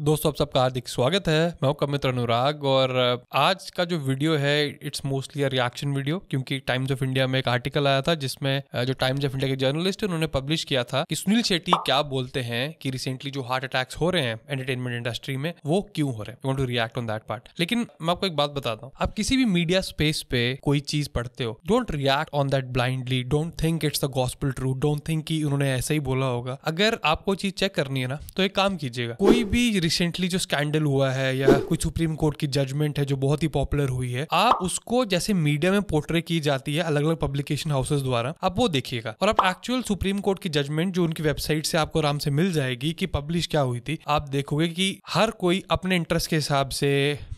दोस्तों आप सबका हार्दिक स्वागत है मैं हूं मित्र अनुराग और आज का जो वीडियो है it's mostly a reaction video क्योंकि टाइम्स ऑफ इंडिया में एक आर्टिकल आया था जिसमें जो टाइम्स ऑफ इंडिया के जर्नलिस्ट उन्होंने पब्लिश किया था कि सुनील शेट्टी क्या बोलते हैं कि रिसेंटली जो हार्ट अटैक्स हो रहे हैं एंटरटेनमेंट इंडस्ट्री में वो क्यों हो रहे हैं to react on that part लेकिन मैं आपको एक बात बताता हूँ आप किसी भी मीडिया स्पेस पे कोई चीज पढ़ते हो don't react on that blindly don't think it's the gospel true don't think कि उन्होंने ऐसा ही बोला होगा अगर आपको चीज चेक करनी है ना तो एक काम कीजिएगा कोई भी रिसेंटली जो स्कैंडल हुआ है या कोई सुप्रीम कोर्ट की जजमेंट है जो बहुत ही पॉपुलर हुई है आप उसको जैसे मीडिया में पोर्ट्रे की जाती है अलग अलग पब्लिकेशन हाउसेज द्वारा आप वो देखिएगा और आप एक्चुअल सुप्रीम कोर्ट की जजमेंट जो उनकी वेबसाइट से आपको आराम से मिल जाएगी कि पब्लिश क्या हुई थी आप देखोगे कि हर कोई अपने इंटरेस्ट के हिसाब से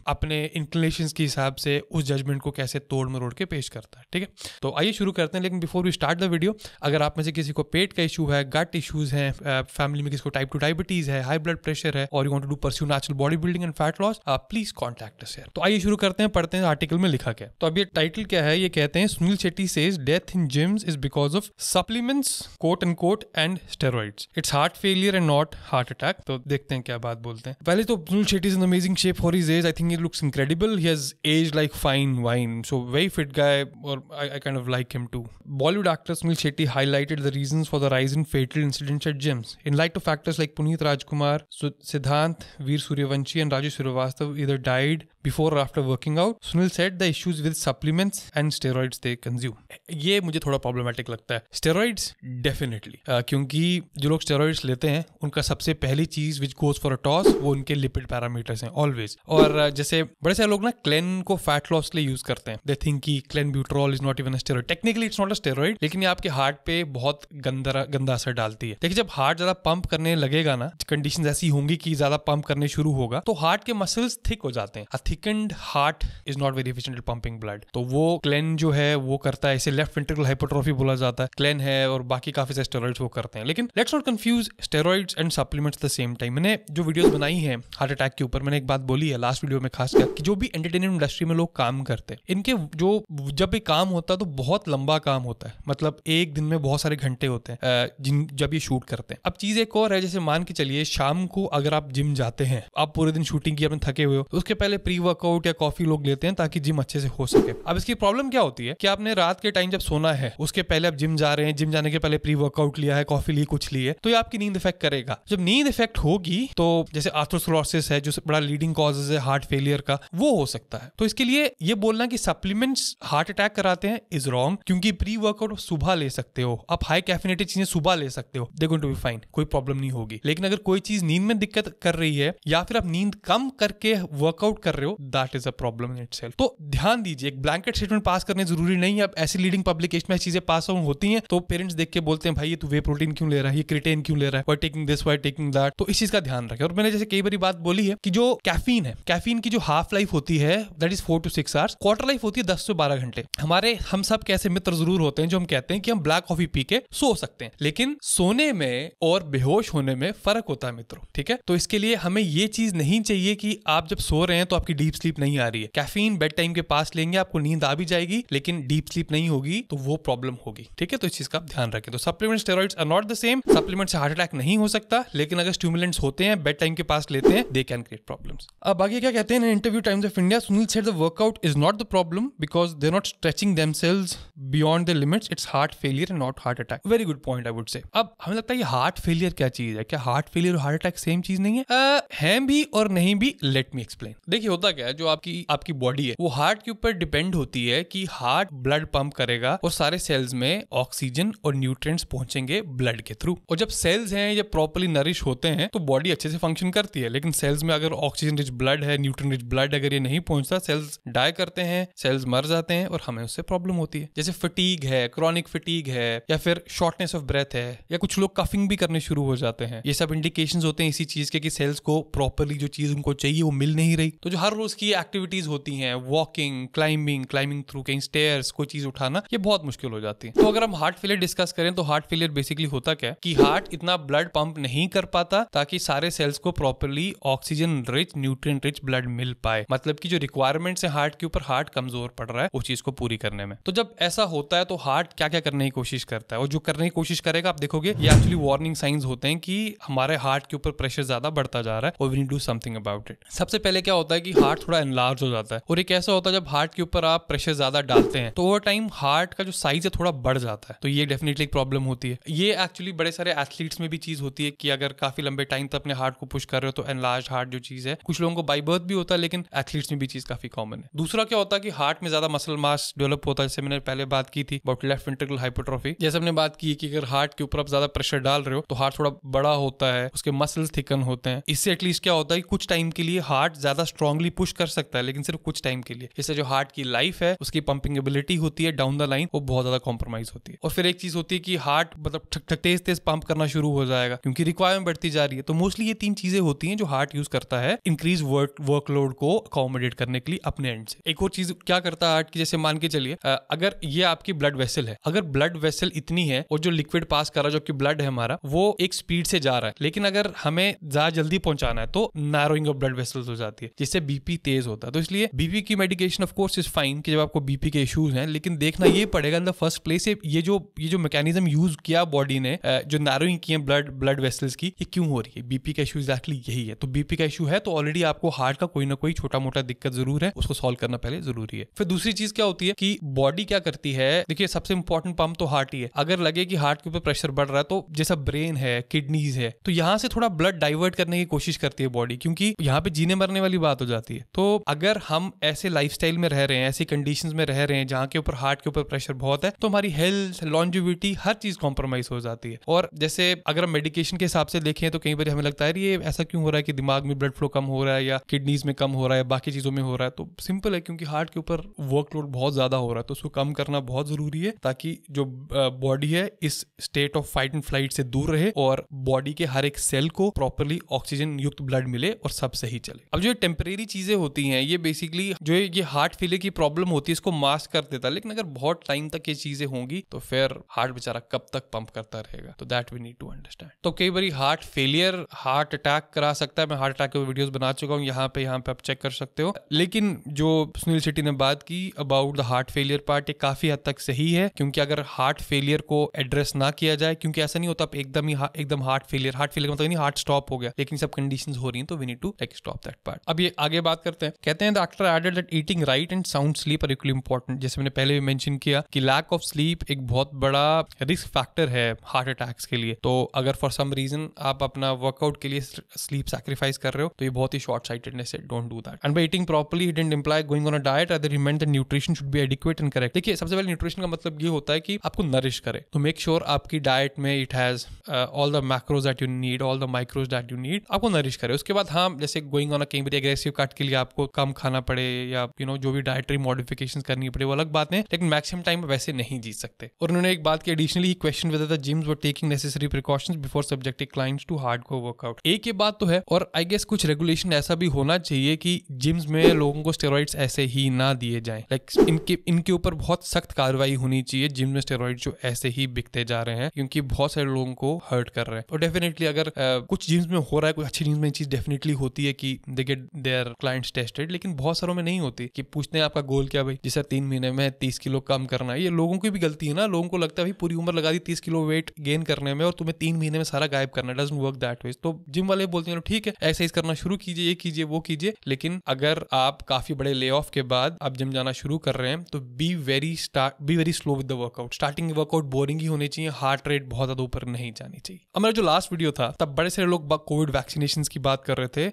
अपने इंक्लेशन के हिसाब से उस जजमेंट को कैसे तोड़ मरोड़ के पेश करता है ठीक है तो आइए शुरू करते हैं लेकिन before we start the video अगर आप में से किसी को पेट का इशू है गट इशूज़ हैं फैमिली में किसी को टाइप टू डायबिटीज़ है हाई ब्लड प्रेशर है और you to do pursue natural body building and fat loss please contact sir तो आइए शुरू करते हैं पढ़ते हैं आर्टिकल में लिखा क्या तो अब ये टाइटल क्या है ये कहते हैं Sunil Shetty says death in gyms is because of supplements quote and quote and steroid it's heart failure and not heart attack तो देखते हैं क्या बात बोलते हैं पहले तो Sunil Shetty is amazing shape for is age I think he looks incredible. He has aged like fine wine. So very fit guy, or I, I kind of like him too. Bollywood actor Sunil Shetty highlighted the reasons for the rise in fatal incidents at gyms. In light of factors like Puneet Rajkumar, Siddhant, Veer Suryavanshi, and Rajesh Srivastava either died before और after working out Sunil said the issues with supplements and steroids they consume ये मुझे थोड़ा problematic लगता है steroids definitely uh, क्योंकि जो लोग steroids लेते हैं उनका सबसे पहली चीज which goes for a toss वो उनके लिपिड पैरामीटर्स हैं ऑलवेज और uh, जैसे बड़े सारे लोग ना क्लेन को फैट लॉस लिए यूज करते हैं दे थिंक की clenbuterol is not even steroid technically it's not a steroid लेकिन ये आपके हार्ट पे बहुत गंदा गंदा असर डालती है देखिए जब हार्ट ज्यादा पंप करने लगेगा ना कंडीशन ऐसी होंगी कि ज्यादा पंप करने शुरू होगा तो हार्ट के मसल्स थिक हो जाते हैं thickened heart is not very efficient at pumping blood. तो वो क्लेन जो है वो करता है इसे लेफ्ट वेंट्रिकल हाइपोट्रोफी बोला जाता है क्लेन है और बाकी काफी सारे स्टेरॉइड्स वो करते हैं लेकिन let's not confuse steroids and supplements the same time मैंने जो वीडियोस बनाई है हार्ट अटैक के ऊपर मैंने एक बात बोली है लास्ट वीडियो में खासकर कि जो भी एंटरटेनमेंट इंडस्ट्री में लोग काम करते हैं इनके जो जब भी काम होता है तो बहुत लंबा काम होता है मतलब एक दिन में बहुत सारे घंटे होते हैं जिन जब ये शूट करते हैं अब चीज एक और है जैसे मान के चलिए शाम को अगर आप जिम जाते हैं आप पूरे दिन शूटिंग की अपने थके हुए हो उसके पहले प्री वर्कआउट या कॉफी लोग लेते हैं ताकि जिम अच्छे से हो सके अब इसकी प्रॉब्लम क्या होती है कि आपने रात के टाइम जब सोना है उसके पहले आप जिम जा रहे हैं जिम जाने के पहले प्री वर्कआउट लिया है कॉफी ली कुछ ली है तो ये आपकी नींद इफेक्ट करेगा जब नींद इफेक्ट होगी तो जैसे आर्थोस्लोसिस है जो बड़ा लीडिंग कॉजेज है हार्ट फेलियर का वो हो सकता है तो इसके लिए ये बोलना कि सप्लीमेंट्स हार्ट अटैक कराते हैं इज रॉन्ग क्योंकि प्री वर्कआउट सुबह ले सकते हो आप हाई कैफिनेटेड चीजें सुबह ले सकते हो they going to be fine कोई प्रॉब्लम नहीं होगी लेकिन अगर कोई चीज नींद में दिक्कत कर रही है या फिर आप नींद कम करके वर्कआउट कर रहे हो that is a problem in it तो ध्यान दीजिए एक ब्लैंकेट स्टेटमेंट पास करने जरूरी नहीं है अब ऐसी लीडिंग पब्लिकेशन में चीजें पास होती हैं तो पेरेंट्स देख के बोलते हैं भाई ये तू वे प्रोटीन क्यों ले रहा है ये क्रिटेन क्यों ले रहा है why taking this why taking that तो इस चीज का ध्यान रखें और मैंने जैसे कई बार बात बोली है कि जो कैफीन है कैफीन की जो हाफ लाइफ होती है that is four to six hours quarter life होती है दस से बारह घंटे हमारे हम सब कैसे मित्र जरूर होते हैं जो हम कहते हैं कि हम ब्लैक कॉफी पी के सो सकते हैं लेकिन सोने में और बेहोश होने में फर्क होता है मित्रों ठीक है तो इसके लिए हमें ये चीज नहीं चाहिए कि आप जब सो रहे हैं तो आपकी डीप स्लीप नहीं आ रही है कैफीन बेड टाइम के पास लेंगे आपको नींद आ भी जाएगी लेकिन डीप स्लीप नहीं होगी तो वो प्रॉब्लम होगी ठीक है तो इस चीज का ध्यान रखें तो supplement steroids are not the same supplement से हार्ट अटैक नहीं हो सकता लेकिन अगर स्टूमुलेंट्स होते हैं बेड टाइम के पास लेते हैं दे कैन क्रिएट प्रॉब्लम अब आगे क्या कहते हैं interview Times of India Sunil said the workout is not the problem because they not stretching them cells beyond the limits it's heart failure and not heart attack very good point I would say अब हमें लगता है ये heart failure क्या चीज है क्या heart failure और हार्ट अटैक सेम चीज नहीं है uh, हैं भी और नहीं भी लेट मी एक्सप्लेन देखिए होता क्या है जो आपकी आपकी बॉडी है वो हार्ट के ऊपर डिपेंड होती है कि हार्ट ब्लड पंप करेगा और सारे सेल्स में ऑक्सीजन और न्यूट्रिएंट्स पहुंचेंगे ब्लड के थ्रू और जब सेल्स हैं या प्रॉपरली नरिश होते हैं तो बॉडी अच्छे से फंक्शन करती है लेकिन सेल्स में अगर ऑक्सीजन रिच ब्लड है न्यूट्रन रिच ब्लड अगर ये नहीं पहुंचता सेल्स डाई करते हैं सेल्स मर जाते हैं और हमें उससे प्रॉब्लम होती है जैसे फटीग है क्रॉनिक फटीग है या फिर शॉर्टनेस ऑफ ब्रेथ है या कुछ लोग कफिंग भी करने शुरू हो जाते हैं ये सब इंडिकेशन होते हैं इसी चीज के कि सेल्स को प्रॉपरली जो चीज उनको चाहिए वो मिल नहीं रही तो जो हर रोज की एक्टिविटीज होती हैं वॉकिंग क्लाइंबिंग क्लाइंबिंग थ्रू कहीं स्टेयर्स कोई चीज उठाना ये बहुत मुश्किल हो जाती है तो अगर हम हार्ट फेलियर डिस्कस करें तो हार्ट फेलियर बेसिकली होता क्या है कि हार्ट इतना ब्लड पंप नहीं कर पाता ताकि सारे सेल्स को properly oxygen rich nutrient rich blood मिल पाए मतलब की जो रिक्वायरमेंट है हार्ट के ऊपर हार्ट कमजोर पड़ रहा है उस चीज को पूरी करने में तो जब ऐसा होता है तो हार्ट क्या क्या करने की कोशिश करता है और जो करने की कोशिश करेगा आप देखोगे ये एक्चुअली वार्निंग साइंस होते हैं कि हमारे हार्ट के ऊपर प्रेशर ज्यादा बढ़ता जा रहा है और we need do something about it सबसे पहले क्या होता है कि हार्ट थोड़ा एनलार्ज हो जाता है और एक ऐसा होता है जब हार्ट के ऊपर आप प्रेशर ज्यादा डालते हैं तो ओवर टाइम हार्ट का जो साइज है थोड़ा बढ़ जाता है तो ये डेफिनेटली एक प्रॉब्लम होती है ये एक्चुअली बड़े सारे एथलीट्स में भी चीज होती है कि अगर काफी लंबे टाइम तक अपने हार्ट को पुश कर रहे हो तो एनलार्ज हार्ट जो चीज है कुछ लोगों को बाई बर्थ भी होता है लेकिन एथलीट्स में भी चीज काफी कॉमन है दूसरा क्या होता है कि हार्ट में ज्यादा मसल मास डेवलप होता है जैसे मैंने पहले बात की थी अबाउट लेफ्ट वेंट्रिकल हाइपोट्रॉफी जैसे हमने बात की कि अगर हार्ट के ऊपर आप ज्यादा प्रेशर डाल रहे हो तो हार्ट थोड़ा बड़ा होता है उसके मसल्स थिकन होते हैं इससे एटलीस्ट क्या होता है कुछ टाइम के लिए हार्ट ज्यादा स्ट्रांगली भी पुश कर सकता है लेकिन सिर्फ कुछ टाइम के लिए इससे जो हार्ट की लाइफ है उसकी पंपिंग एबिलिटी होती है डाउन द लाइन वो बहुत ज्यादा कॉम्प्रोमाइज होती है और फिर एक चीज होती है कि हार्ट मतलब ठक ठक तेज तेज पंप करना शुरू हो जाएगा क्योंकि रिक्वायरमेंट बढ़ती जा रही है तो मोस्टली ये तीन चीजें होती हैं जो हार्ट यूज करता है इंक्रीज वर्क वर्कलोड को अकोमोडेट करने के लिए अपने एंड से एक और चीज क्या करता है हार्ट की जैसे मान के चलिए अगर ये आपकी ब्लड वेसल है अगर ब्लड वेसल इतनी है और जो लिक्विड पास कर रहा है जो कि ब्लड है हमारा वो एक स्पीड से जा रहा है लेकिन अगर हमें ज्यादा जल्दी पहुंचाना है तो नैरोइंग ऑफ ब्लड वेसल्स हो जाती है जिससे बी बीपी तेज होता है तो इसलिए बीपी की medication of course is fine कि जब आपको बीपी के इश्यूज हैं लेकिन देखना ये पड़ेगा इन द फर्स्ट प्लेस ये जो ये जो मैकेनिज्म यूज किया बॉडी ने जो नैरोइंग की है ब्लड ब्लड वेसल्स की ये क्यों हो रही है बीपी का इशू एक्जैक्टली यही है तो बीपी का इशू है तो ऑलरेडी आपको हार्ट का कोई ना कोई छोटा मोटा दिक्कत जरूर है उसको सॉल्व करना पहले जरूरी है फिर दूसरी चीज क्या होती है कि बॉडी क्या करती है देखिए सबसे इंपॉर्टेंट पंप तो हार्ट ही है अगर लगे कि हार्ट के ऊपर प्रेशर बढ़ रहा है तो जैसा ब्रेन है किडनीज है तो यहां से थोड़ा ब्लड डाइवर्ट करने की कोशिश करती है बॉडी क्योंकि यहाँ पे जीने मरने वाली बात हो जाती है थी तो अगर हम ऐसे लाइफ में रह रहे हैं ऐसी कंडीशन में रह रहे हैं जहाँ के ऊपर हार्ट के ऊपर प्रेशर बहुत है तो हमारी हेल्थ लॉन्जिविटी हर चीज कॉम्प्रोमाइज हो जाती है और जैसे अगर हम मेडिकेशन के हिसाब से देखें तो कई बार हमें लगता है ये ऐसा क्यों हो रहा है कि दिमाग में ब्लड फ्लो कम हो रहा है या किडनीज में कम हो रहा है बाकी चीजों में हो रहा है तो सिंपल है क्योंकि हार्ट के ऊपर वर्कलोड बहुत ज्यादा हो रहा है तो उसको कम करना बहुत जरूरी है ताकि जो बॉडी है इस state of fight and flight से दूर रहे और बॉडी के हर एक सेल को प्रॉपरली ऑक्सीजन युक्त ब्लड मिले और सब सही चले अब जो टेम्परेरी चीज चीज़ें होती हैं ये बेसिकली जो ये हार्ट फेलियर की प्रॉब्लम होती है इसको मास्क कर देता है लेकिन अगर बहुत टाइम तक ये चीज़ें होंगी तो फिर हार्ट बेचारा कब तक पंप करता रहेगा तो that we need to understand तो कई बार हार्ट फेलियर हार्ट अटैक करा सकता है मैं हार्ट अटैक के वीडियोज बना चुका हूँ यहाँ पे यहाँ पे आप चेक कर सकते हो लेकिन जो सुनील शेट्टी ने बात की about the heart failure part ये काफ़ी हद तक सही है क्योंकि अगर हार्ट फेलियर को एड्रेस ना किया जाए क्योंकि ऐसा नहीं होता एकदम ही एकदम हार्ट फेलियर हार्ट फेलियर मतलब नहीं हार्ट स्टॉप हो गया लेकिन सब कंडीशन हो रही है तो we need to take stop that part अब ये आगे बात बात करते हैं कहते हैं doctor added that eating right and sound sleep are equally important जैसे मैंने पहले भी मेंशन किया कि लैक ऑफ स्लीप एक बहुत बड़ा रिस्क फैक्टर है हार्ट अटैक्स के लिए तो अगर फॉर सम रीजन आप अपना वर्कआउट के लिए स्लीप सेक्रीफाइस कर रहे हो तो ये बहुत ही शॉर्ट साइटेडनेस है don't do that and by eating properly doesn't imply going on a diet rather रिमेंट द न्यूट्रिशन शुड भी एडिक्वेट एंड करेक्ट देखिए सबसे पहले न्यूट्रिशन का मतलब ये होता है कि आपको नरिश करे तो मेक श्योर आपकी डायट में it has all the macros that you need all the micros that you need आपको नरिश करे उसके बाद हाँ जैसे गोइंग ऑन अ कहीं केमरी एग्रेसिव कट के लिए आपको कम खाना पड़े या यू नो जो भी डायटरी मॉडिफिकेशन करनी पड़े वो अलग बात है लेकिन मैक्सिमम टाइम वैसे नहीं जीत सकते और उन्होंने एक बात की additionally question gyms were taking necessary precaution before subjective client to hard को वर्कआउट एक ये बात तो है और आई गेस कुछ रेगुलेशन ऐसा भी होना चाहिए कि जिम्स में लोगों को स्टेरॉइड ऐसे ही ना दिए जाए लाइक इनके इनके ऊपर बहुत सख्त कार्रवाई होनी चाहिए जिम में स्टेरॉइड जो ऐसे ही बिकते जा रहे हैं क्योंकि बहुत सारे लोगों को हर्ट कर रहे हैं और डेफिनेटली अगर आ, कुछ जिम्स में हो रहा है कुछ अच्छी जिम्स में चीज डेफिनेटली होती है कि they get their clients tested लेकिन बहुत सारों में नहीं होती कि पूछते हैं आपका गोल क्या भाई जैसे तीन महीने में तीस किलो कम करना है ये लोगों की भी गलती है ना लोगों को लगता है भाई पूरी उम्र लगा दी तीस किलो वेट गेन करने में और तुम्हें तीन महीने में सारा गायब करना डजन वर्क दैट वेज तो जिम वाले बोलते हैं ठीक है एक्सरसाइज करना शुरू कीजिए ये कीजिए वो कीजिए लेकिन अगर आप काफी बड़े ले ऑफ के बाद आप जिम जाना शुरू कर रहे हैं तो be very start be very slow with the workout starting workout boring ही होनी चाहिए हार्ट रेट बहुत ज्यादा ऊपर नहीं जानी चाहिए हमारा जो लास्ट वीडियो था तब बड़े सारे लोग कोविड वैक्सीनेशन की बात कर रहे थे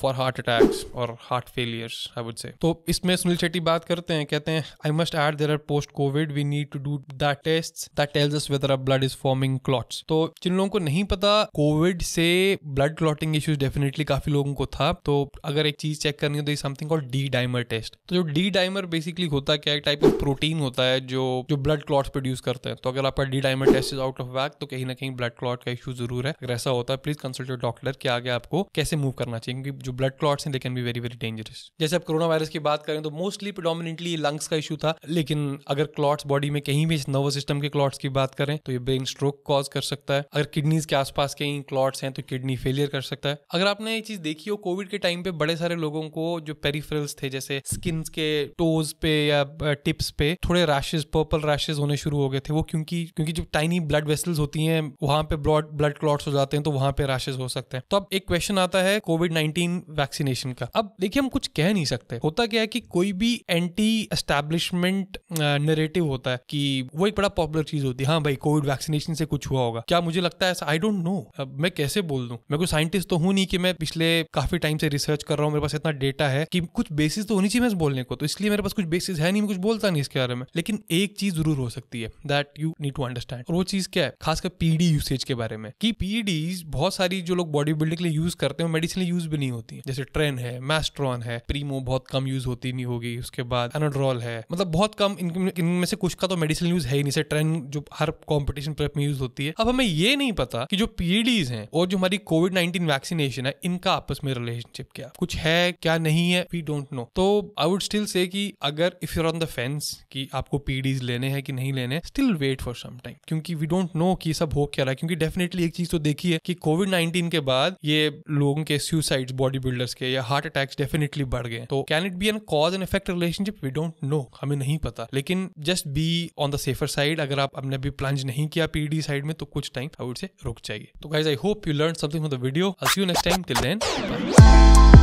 फॉर हार्ट अटैक्स और heart failures I would say तो इसमें सुनील शेट्टी बात करते हैं कहते हैं I must add there are post covid we need to do that test that tells us whether our blood is forming clots तो जिन लोगों को नहीं पता कोविड से ब्लड क्लॉटिंग इश्यूज डेफिनेटली काफी लोगों को था तो अगर एक चीज चेक करनी हो तो something called D dimer test तो जो डी डाइमर बेसिकली होता है क्या एक टाइप ऑफ प्रोटीन होता है जो जो ब्लड क्लॉट्स प्रोड्यूस करते हैं तो अगर आपका D dimer test is out of whack तो कहीं ना कहीं ब्लड क्लॉट का इशू जरूर है अगर ऐसा होता है प्लीज कंसल्ट योर डॉक्टर कि आगे आपको कैसे मूव करना चाहिए क्योंकि जो ब्लड क्लॉट्स हैं they can be very very dangerous जैसे आप कोरोना वायरस की बात करें तो मोस्टली प्रोडोमिनेटली लंग्स का इशू था लेकिन अगर क्लॉट्स बॉडी में कहीं भी नर्वस सिस्टम के क्लॉट्स की बात करें तो ये ब्रेन स्ट्रोक कॉज कर सकता है अगर किडनीज के आसपास कहीं क्लॉट्स हैं तो किडनी फेलियर कर सकता है अगर आपने ये चीज देखी हो कोविड के टाइम पे बड़े सारे लोगों को जो पेरीफ्रल्स थे जैसे स्किन के टोज पे या टिप्स पे थोड़े रैशेज पर्पल रैशेज होने शुरू हो गए थे वो क्योंकि क्योंकि जो टाइनी ब्लड वेसल्स होती हैं वहां पे ब्लड ब्लड क्लॉट्स हो जाते हैं तो वहां पे रैशेज हो सकते हैं तो अब एक क्वेश्चन आता है कोविड नाइन्टीन वैक्सीनेशन का अब देखिए हम कुछ कह नहीं सकते होता क्या है कि कोई भी एंटी एस्टेब्लिशमेंट नरेटिव होता है कि वो एक बड़ा पॉपुलर चीज होती है हाँ भाई कोविड वैक्सीनेशन से कुछ हुआ होगा क्या मुझे लगता है आई डोंट नो मैं कैसे बोल दू मैं कोई साइंटिस्ट तो हूं नहीं कि मैं पिछले काफी टाइम से रिसर्च कर रहा हूँ मेरे पास इतना डेटा है कि कुछ बेसिस तो होनी चाहिए मैं बोलने को तो इसलिए मेरे पास कुछ बेसिस है नहीं मैं कुछ बोलता नहीं इसके बारे में लेकिन एक चीज जरूर हो सकती है that you need to understand और वो चीज क्या है खासकर पीडी यूसेज के बारे में कि पीडी बहुत सारी जो लोग बॉडी बिल्डिंग के लिए यूज करते हैं मेडिसिन यूज भी नहीं होती है जैसे ट्रेन है मैं एस्ट्रॉन है प्रीमो बहुत कम यूज होती नहीं होगी उसके बाद एनाड्रॉल है मतलब बहुत कम इनमें से कुछ का तो मेडिसिन यूज है ही नहीं से ट्रेंड जो हर कॉम्पिटिशन प्रेप में यूज होती है अब हमें ये नहीं पता कि जो पीडीज हैं और जो हमारी कोविड नाइन्टीन वैक्सीनेशन है इनका आपस में रिलेशनशिप क्या कुछ है क्या नहीं है वी डोंट नो तो आई वुड स्टिल से कि अगर if you're on the fence कि आपको पीडीज लेने हैं कि नहीं लेने still wait for some time क्योंकि वी डोंट नो कि सब हो क्या रहा है क्योंकि डेफिनेटली एक चीज तो देखी है कि कोविड नाइन्टीन के बाद ये लोगों के सुसाइड्स बॉडी बिल्डर्स के या हार्ट अटैक फैक्ट्स डेफिनेटली बढ़ गए तो can it be an cause and effect relationship we don't know हमें नहीं पता लेकिन just be on the safer side अगर आप अपने अभी प्लान नहीं किया पीडी साइड e में तो कुछ टाइम आई वुड से रुक जाएगी तो guys I hope you learn something for the video us you next time till then